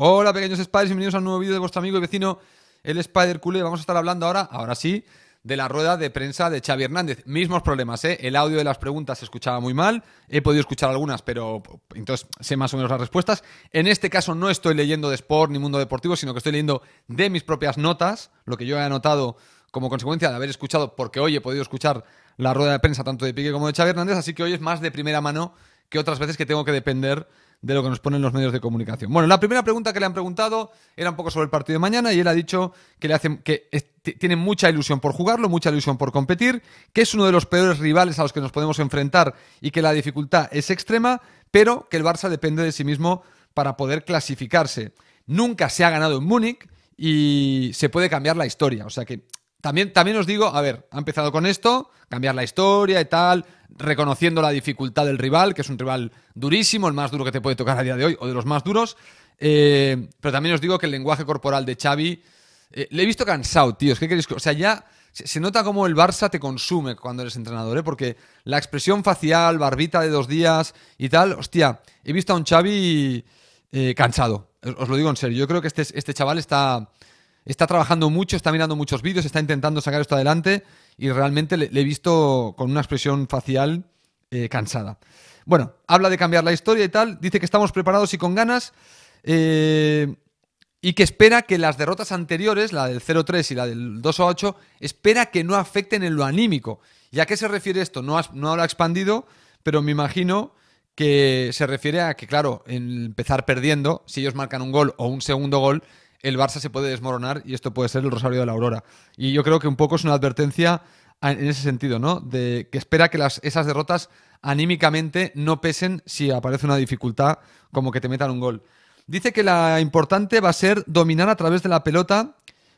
Hola pequeños spiders, bienvenidos a un nuevo vídeo de vuestro amigo y vecino el Spider Cule. Vamos a estar hablando ahora, ahora sí, de la rueda de prensa de Xavi Hernández. Mismos problemas, ¿eh? El audio de las preguntas se escuchaba muy mal. He podido escuchar algunas, pero entonces sé más o menos las respuestas. En este caso no estoy leyendo de Sport ni Mundo Deportivo, sino que estoy leyendo de mis propias notas, lo que yo he anotado como consecuencia de haber escuchado, porque hoy he podido escuchar la rueda de prensa tanto de Pique como de Xavi Hernández, así que hoy es más de primera mano que otras veces que tengo que depender de lo que nos ponen los medios de comunicación. Bueno, la primera pregunta que le han preguntado era un poco sobre el partido de mañana y él ha dicho que le hacen que tiene mucha ilusión por jugarlo, mucha ilusión por competir, que es uno de los peores rivales a los que nos podemos enfrentar y que la dificultad es extrema, pero que el Barça depende de sí mismo para poder clasificarse. Nunca se ha ganado en Múnich y se puede cambiar la historia, o sea que también, también os digo, a ver, ha empezado con esto, cambiar la historia y tal, reconociendo la dificultad del rival, que es un rival durísimo, el más duro que te puede tocar a día de hoy, o de los más duros. Eh, pero también os digo que el lenguaje corporal de Xavi, eh, le he visto cansado, tíos, ¿qué queréis? O sea, ya se nota cómo el Barça te consume cuando eres entrenador, ¿eh? porque la expresión facial, barbita de dos días y tal, hostia, he visto a un Xavi eh, cansado, os lo digo en serio, yo creo que este, este chaval está, está trabajando mucho, está mirando muchos vídeos, está intentando sacar esto adelante y realmente le, he visto con una expresión facial eh, cansada. Bueno, habla de cambiar la historia y tal, dice que estamos preparados y con ganas eh, y que espera que las derrotas anteriores, la del 0-3 y la del 2-8, espera que no afecten en lo anímico. ¿Y a qué se refiere esto? No, habrá expandido, pero me imagino que se refiere a que, claro, empezar perdiendo, si ellos marcan un gol o un segundo gol, el Barça se puede desmoronar y esto puede ser el Rosario de la Aurora. Y yo creo que un poco es una advertencia en ese sentido, ¿no? De que espera que esas derrotas anímicamente no pesen si aparece una dificultad como que te metan un gol. Dice que la importante va a ser dominar a través de la pelota,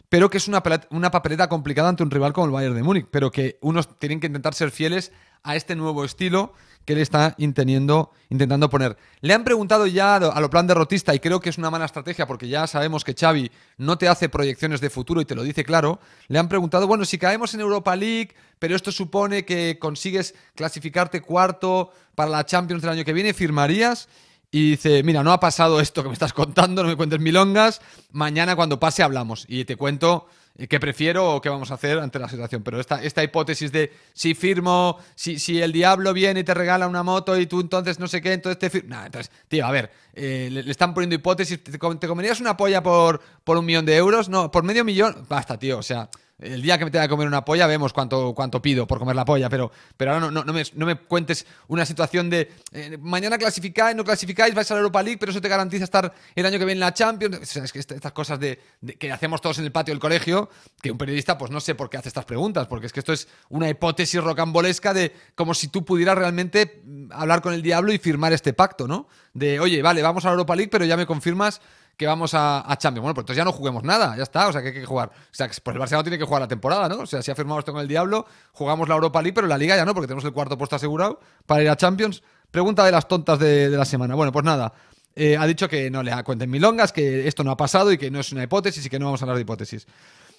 pero que es una, una papeleta complicada ante un rival como el Bayern de Múnich, pero que unos tienen que intentar ser fieles a este nuevo estilo que le está intentando, intentando poner. Le han preguntado ya a lo plan derrotista y creo que es una mala estrategia porque ya sabemos que Xavi no te hace proyecciones de futuro y te lo dice claro. Le han preguntado, bueno, si caemos en Europa League, pero esto supone que consigues clasificarte cuarto para la Champions del año que viene, ¿firmarías? y dice, mira, no ha pasado esto que me estás contando, no me cuentes milongas, mañana cuando pase hablamos y te cuento qué prefiero o qué vamos a hacer ante la situación. Pero esta, esta hipótesis de si firmo, si, si el diablo viene y te regala una moto y tú entonces no sé qué, entonces te firmo. Nah, entonces, tío, a ver, eh, le, están poniendo hipótesis. ¿Te, comerías una polla por, por un millón de euros? No, por medio millón. Basta, tío, o sea. El día que me tenga que comer una polla, vemos cuánto, cuánto pido por comer la polla, pero, pero ahora no, no, no, me, cuentes una situación de eh, mañana clasificáis, no clasificáis, vais a la Europa League, pero eso te garantiza estar el año que viene en la Champions. es que estas cosas de, que hacemos todos en el patio del colegio, que un periodista, pues no sé por qué hace estas preguntas, porque es que esto es una hipótesis rocambolesca de como si tú pudieras realmente mm, hablar con el diablo y firmar este pacto, ¿no? De, oye, vale, vamos a la Europa League, pero ya me confirmas que vamos a, Champions. Bueno, pues entonces ya no juguemos nada, ya está. O sea, que hay que jugar. O sea, pues el Barcelona tiene que jugar la temporada, ¿no? O sea, si ha firmado esto con el Diablo, jugamos la Europa League, pero la Liga ya no, porque tenemos el cuarto puesto asegurado para ir a Champions. Pregunta de las tontas de, la semana. Bueno, pues nada. Eh, ha dicho que no le cuenten milongas, que esto no ha pasado y que no es una hipótesis y que no vamos a hablar de hipótesis.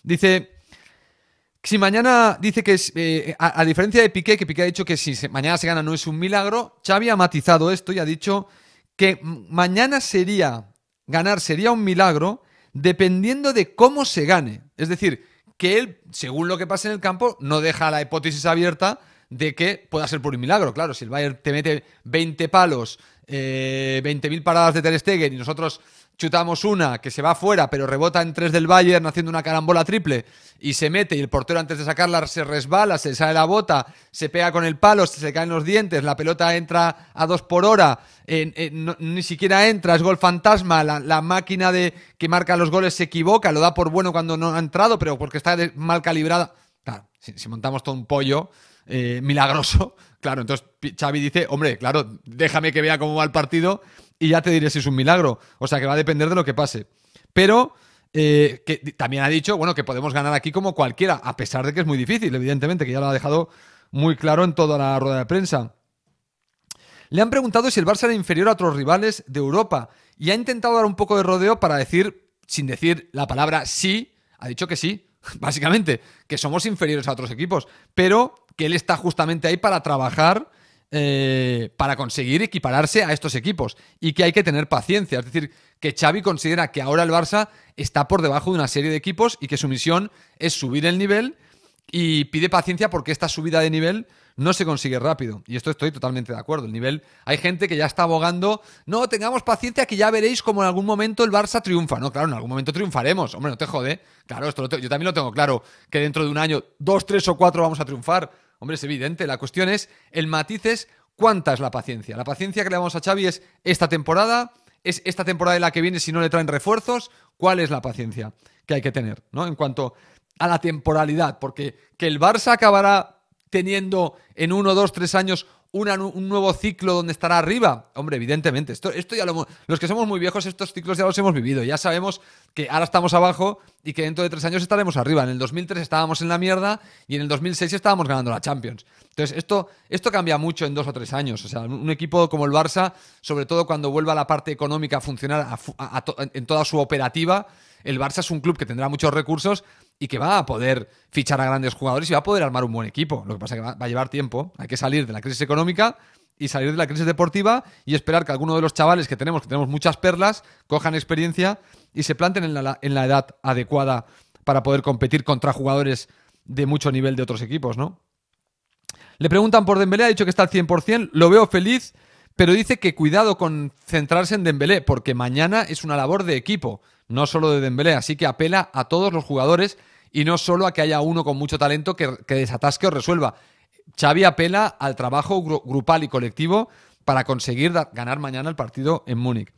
Dice, si mañana dice que es, eh, a, diferencia de Piqué, que Piqué ha dicho que si mañana se gana no es un milagro, Xavi ha matizado esto y ha dicho que mañana sería, ganar sería un milagro dependiendo de cómo se gane. Es decir, que él, según lo que pase en el campo, no deja la hipótesis abierta de que pueda ser por un milagro. Claro, si el Bayern te mete 20 palos 20.000 eh, paradas de Ter Stegen y nosotros chutamos una que se va afuera, pero rebota en tres del Bayern haciendo una carambola triple y se mete y el portero antes de sacarla se resbala, se sale la bota, se pega con el palo, se, caen los dientes, la pelota entra a dos por hora, ni siquiera entra, es gol fantasma, la, máquina de que marca los goles se equivoca, lo da por bueno cuando no ha entrado, pero porque está mal calibrada. si montamos todo un pollo, eh, milagroso. Claro, entonces Xavi dice, hombre, claro, déjame que vea cómo va el partido y ya te diré si es un milagro. O sea que va a depender de lo que pase. Pero eh, que también ha dicho, bueno, que podemos ganar aquí como cualquiera, a pesar de que es muy difícil, evidentemente, que ya lo ha dejado muy claro en toda la rueda de prensa. Le han preguntado si el Barça era inferior a otros rivales de Europa y ha intentado dar un poco de rodeo para decir, sin decir la palabra sí, ha dicho que sí, básicamente, que somos inferiores a otros equipos, pero que él está justamente ahí para trabajar. Eh, para conseguir equipararse a estos equipos y que hay que tener paciencia. Es decir, que Xavi considera que ahora el Barça está por debajo de una serie de equipos y que su misión es subir el nivel y pide paciencia porque esta subida de nivel no se consigue rápido. Y esto estoy totalmente de acuerdo. El nivel, hay gente que ya está abogando, no, tengamos paciencia que ya veréis como en algún momento el Barça triunfa. No, claro, en algún momento triunfaremos. Hombre, no te jode. Claro, esto yo también lo tengo claro, que dentro de un año, dos, tres o cuatro vamos a triunfar. Hombre, es evidente. La cuestión es, el matiz es cuánta es la paciencia. La paciencia que le damos a Xavi es esta temporada, es esta temporada de la que viene si no le traen refuerzos, cuál es la paciencia que hay que tener, ¿no? En cuanto a la temporalidad, porque que el Barça acabará teniendo en uno, dos, tres años un nuevo ciclo donde estará arriba. Hombre, evidentemente, esto, esto ya los que somos muy viejos, estos ciclos ya los hemos vivido. Ya sabemos que ahora estamos abajo y que dentro de tres años estaremos arriba. En el 2003 estábamos en la mierda y en el 2006 estábamos ganando la Champions. Entonces, esto, esto cambia mucho en dos o tres años. O sea, un equipo como el Barça, sobre todo cuando vuelva la parte económica a funcionar en toda su operativa, el Barça es un club que tendrá muchos recursos y que va a poder fichar a grandes jugadores y va a poder armar un buen equipo. Lo que pasa es que va a llevar tiempo. Hay que salir de la crisis económica y salir de la crisis deportiva y esperar que alguno de los chavales que tenemos, que tenemos muchas perlas, cojan experiencia y se planten en la, edad adecuada para poder competir contra jugadores de mucho nivel de otros equipos, ¿no? Le preguntan por Dembélé, ha dicho que está al 100%, lo veo feliz, pero dice que cuidado con centrarse en Dembélé, porque mañana es una labor de equipo, no solo de Dembélé, así que apela a todos los jugadores y no solo a que haya uno con mucho talento que, que desatasque o resuelva. Xavi apela al trabajo grupal y colectivo para conseguir ganar mañana el partido en Múnich.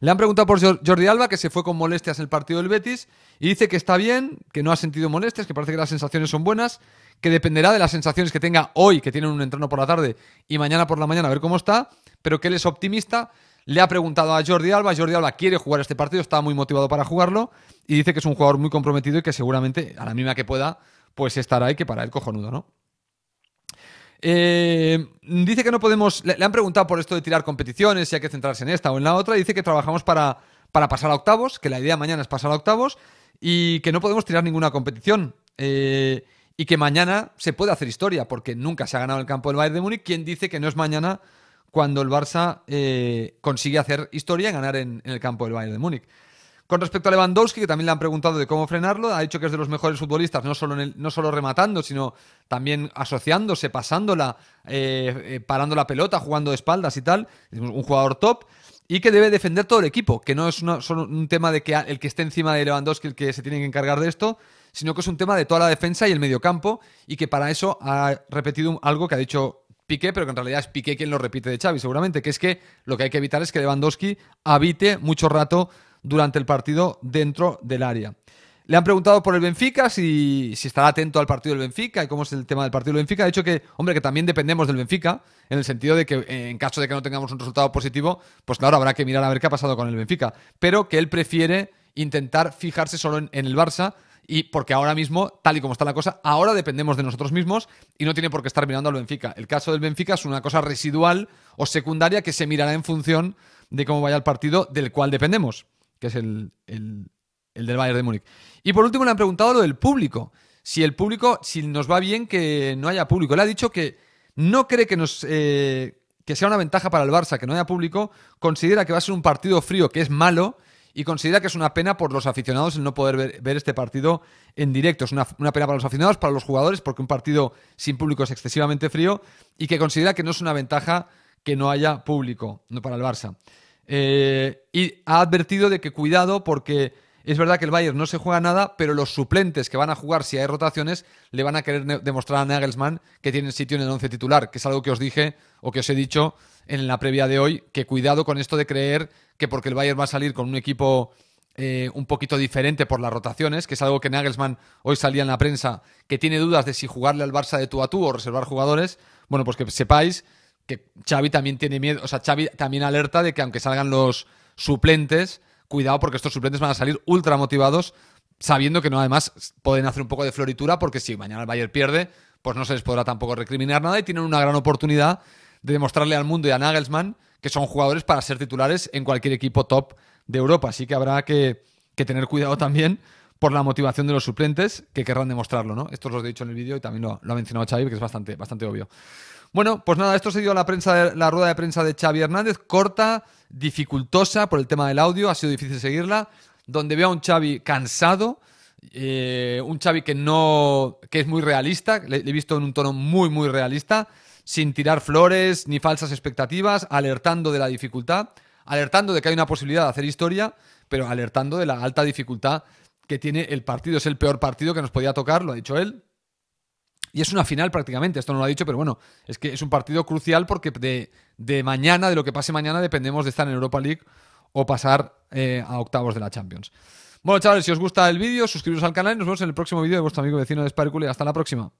Le han preguntado por Jordi Alba, que se fue con molestias el partido del Betis, y dice que está bien, que no ha sentido molestias, que parece que las sensaciones son buenas, que dependerá de las sensaciones que tenga hoy, que tienen un entreno por la tarde, y mañana por la mañana, a ver cómo está, pero que él es optimista. Le ha preguntado a Jordi Alba, Jordi Alba quiere jugar este partido, está muy motivado para jugarlo y dice que es un jugador muy comprometido y que seguramente a la mínima que pueda, pues estará ahí, que para el cojonudo, ¿no? Eh, dice que no podemos. Le, han preguntado por esto de tirar competiciones, si hay que centrarse en esta o en la otra. Dice que trabajamos para, para pasar a octavos, que la idea mañana es pasar a octavos y que no podemos tirar ninguna competición. Eh, y que mañana se puede hacer historia, porque nunca se ha ganado el campo del Bayern de Múnich. ¿Quién dice que no es mañana cuando el Barça eh, consigue hacer historia y ganar en, el campo del Bayern de Múnich. Con respecto a Lewandowski, que también le han preguntado de cómo frenarlo, ha dicho que es de los mejores futbolistas, no solo, no solo rematando, sino también asociándose, pasándola, eh, eh, parando la pelota, jugando de espaldas y tal. Es un jugador top y que debe defender todo el equipo, que no es solo un tema de que el que esté encima de Lewandowski el que se tiene que encargar de esto, sino que es un tema de toda la defensa y el mediocampo y que para eso ha repetido algo que ha dicho Piqué, pero que en realidad es Piqué quien lo repite de Xavi, seguramente, que es que lo que hay que evitar es que Lewandowski habite mucho rato durante el partido dentro del área. Le han preguntado por el Benfica, si, si, estará atento al partido del Benfica y cómo es el tema del partido del Benfica. Ha dicho que, hombre, que también dependemos del Benfica, en el sentido de que eh, en caso de que no tengamos un resultado positivo, pues claro, habrá que mirar a ver qué ha pasado con el Benfica. Pero que él prefiere intentar fijarse solo en el Barça y porque ahora mismo, tal y como está la cosa, ahora dependemos de nosotros mismos y no tiene por qué estar mirando al Benfica. El caso del Benfica es una cosa residual o secundaria que se mirará en función de cómo vaya el partido del cual dependemos, que es el, el, del Bayern de Múnich. Y por último le han preguntado lo del público. Si el público, si nos va bien que no haya público. Le ha dicho que no cree que nos... Eh, que sea una ventaja para el Barça que no haya público, considera que va a ser un partido frío que es malo y considera que es una pena por los aficionados el no poder ver, este partido en directo. Es una, pena para los aficionados, para los jugadores, porque un partido sin público es excesivamente frío y que considera que no es una ventaja que no haya público no para el Barça. Eh, y ha advertido de que cuidado porque es verdad que el Bayern no se juega nada, pero los suplentes que van a jugar si hay rotaciones le van a querer demostrar a Nagelsmann que tienen sitio en el once titular, que es algo que os dije o que os he dicho en la previa de hoy, que cuidado con esto de creer que porque el Bayern va a salir con un equipo eh, un poquito diferente por las rotaciones, que es algo que Nagelsmann hoy salía en la prensa, que tiene dudas de si jugarle al Barça de tú a tú o reservar jugadores, bueno, pues que sepáis que Xavi también tiene miedo, o sea, Xavi también alerta de que aunque salgan los suplentes, cuidado porque estos suplentes van a salir ultra motivados, sabiendo que no además pueden hacer un poco de floritura, porque si mañana el Bayern pierde, pues no se les podrá tampoco recriminar nada y tienen una gran oportunidad de demostrarle al mundo y a Nagelsmann que son jugadores para ser titulares en cualquier equipo top de Europa. Así que habrá que, tener cuidado también por la motivación de los suplentes que querrán demostrarlo, ¿no? Esto lo he dicho en el vídeo y también lo, ha mencionado Xavi, que es bastante, bastante obvio. Bueno, pues nada, esto se dio la, prensa la rueda de prensa de Xavi Hernández, corta, dificultosa por el tema del audio, ha sido difícil seguirla, donde veo a un Xavi cansado, eh, un Xavi que no que es muy realista, le, he visto en un tono muy muy realista, sin tirar flores ni falsas expectativas, alertando de la dificultad, alertando de que hay una posibilidad de hacer historia, pero alertando de la alta dificultad que tiene el partido, es el peor partido que nos podía tocar, lo ha dicho él y es una final prácticamente. Esto no lo ha dicho, pero bueno, es que es un partido crucial porque de, mañana, de lo que pase mañana, dependemos de estar en Europa League o pasar eh, a octavos de la Champions. Bueno, chavales, si os gusta el vídeo, suscribiros al canal y nos vemos en el próximo vídeo de vuestro amigo vecino de Sparkle. Hasta la próxima.